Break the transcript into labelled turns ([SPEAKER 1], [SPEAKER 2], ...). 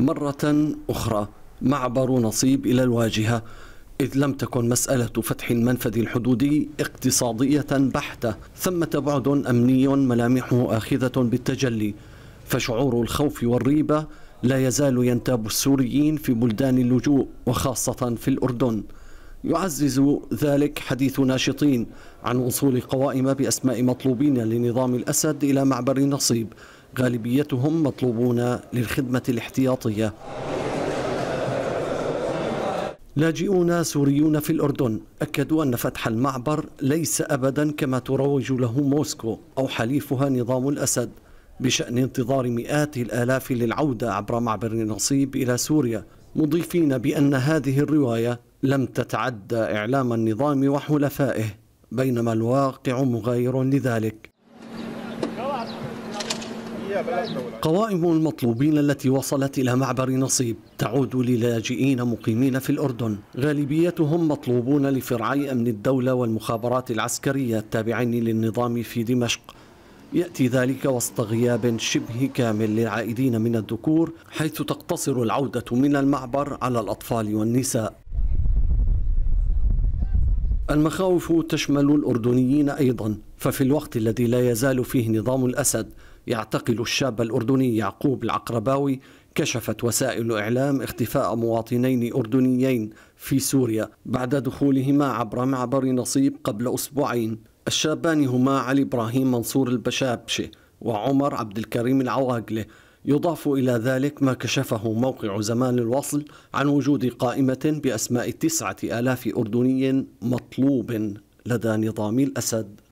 [SPEAKER 1] مرة أخرى معبر نصيب إلى الواجهة إذ لم تكن مسألة فتح المنفذ الحدودي اقتصادية بحتة ثمة بعد أمني ملامحه آخذة بالتجلي فشعور الخوف والريبة لا يزال ينتاب السوريين في بلدان اللجوء وخاصة في الأردن يعزز ذلك حديث ناشطين عن وصول قوائم بأسماء مطلوبين لنظام الأسد إلى معبر نصيب غالبيتهم مطلوبون للخدمة الاحتياطية لاجئون سوريون في الأردن أكدوا أن فتح المعبر ليس أبدا كما تروج له موسكو أو حليفها نظام الأسد بشأن انتظار مئات الآلاف للعودة عبر معبر النصيب إلى سوريا مضيفين بأن هذه الرواية لم تتعدى إعلام النظام وحلفائه بينما الواقع مغاير لذلك قوائم المطلوبين التي وصلت إلى معبر نصيب تعود للاجئين مقيمين في الأردن غالبيتهم مطلوبون لفرعي أمن الدولة والمخابرات العسكرية التابعين للنظام في دمشق يأتي ذلك وسط غياب شبه كامل للعائدين من الذكور حيث تقتصر العودة من المعبر على الأطفال والنساء المخاوف تشمل الأردنيين أيضا ففي الوقت الذي لا يزال فيه نظام الأسد يعتقل الشاب الأردني يعقوب العقرباوي كشفت وسائل إعلام اختفاء مواطنين أردنيين في سوريا بعد دخولهما عبر معبر نصيب قبل أسبوعين الشابان هما علي إبراهيم منصور البشابشي وعمر عبد الكريم العواقلة يضاف إلى ذلك ما كشفه موقع زمان الوصل عن وجود قائمة بأسماء تسعة آلاف أردني مطلوب لدى نظام الأسد